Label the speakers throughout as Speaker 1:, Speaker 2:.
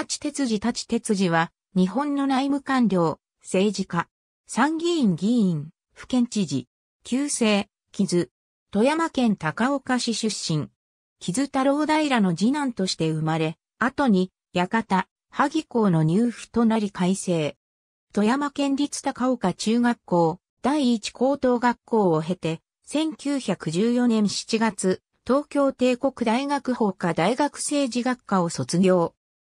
Speaker 1: 立哲次立哲次は、日本の内務官僚、政治家、参議院議員、府県知事、旧姓、木津、富山県高岡市出身。木津太郎平の次男として生まれ、後に、館、萩校の入府となり改正。富山県立高岡中学校、第一高等学校を経て、1914年7月、東京帝国大学法科大学政治学科を卒業。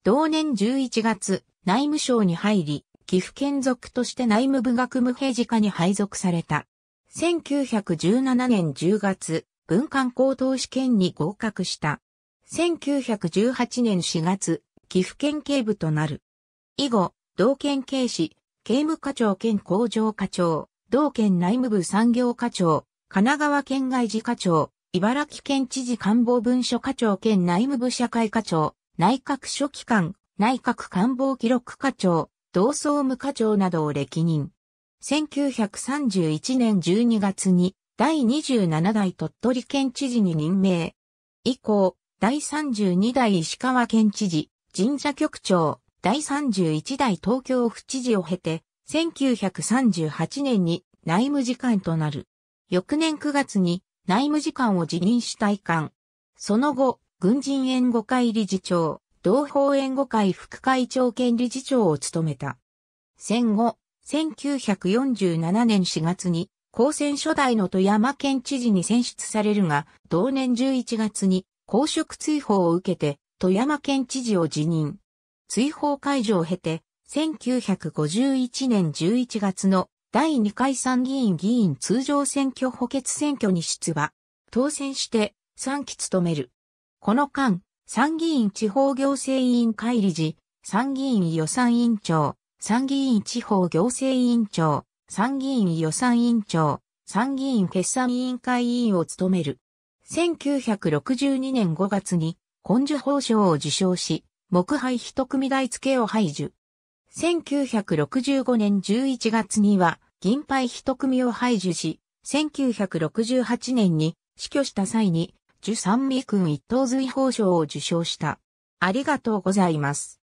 Speaker 1: 同年11月、内務省に入り、岐阜県属として内務部学務平時課に配属された。1917年10月、文官高等試験に合格した。1918年4月、岐阜県警部となる。以後、同県警視、刑務課長兼工場課長、同県内務部産業課長、神奈川県外事課長、茨城県知事官房文書課長兼内務部社会課長、内閣書記官、内閣官房記録課長、同総務課長などを歴任。1931年12月に第27代鳥取県知事に任命。以降、第32代石川県知事、神社局長、第31代東京府知事を経て、1938年に内務次官となる。翌年9月に内務次官を辞任した遺その後、軍人援護会理事長、同胞援護会副会長兼理事長を務めた。戦後、1947年4月に、高専初代の富山県知事に選出されるが、同年11月に公職追放を受けて、富山県知事を辞任。追放解除を経て、1951年11月の第2回参議院議員通常選挙補欠選挙に出馬。当選して3期務める。この間、参議院地方行政委員会理事、参議院予算委員長、参議院地方行政委員長、参議院予算委員長、参議院決算委員会委員を務める。1962年5月に、根樹法賞を受賞し、木杯一組台付を排除。1965年11月には、銀杯一組を排除し、1968年に死去した際に、ジュ・サンミ君一等随法賞を受賞した。ありがとうございます。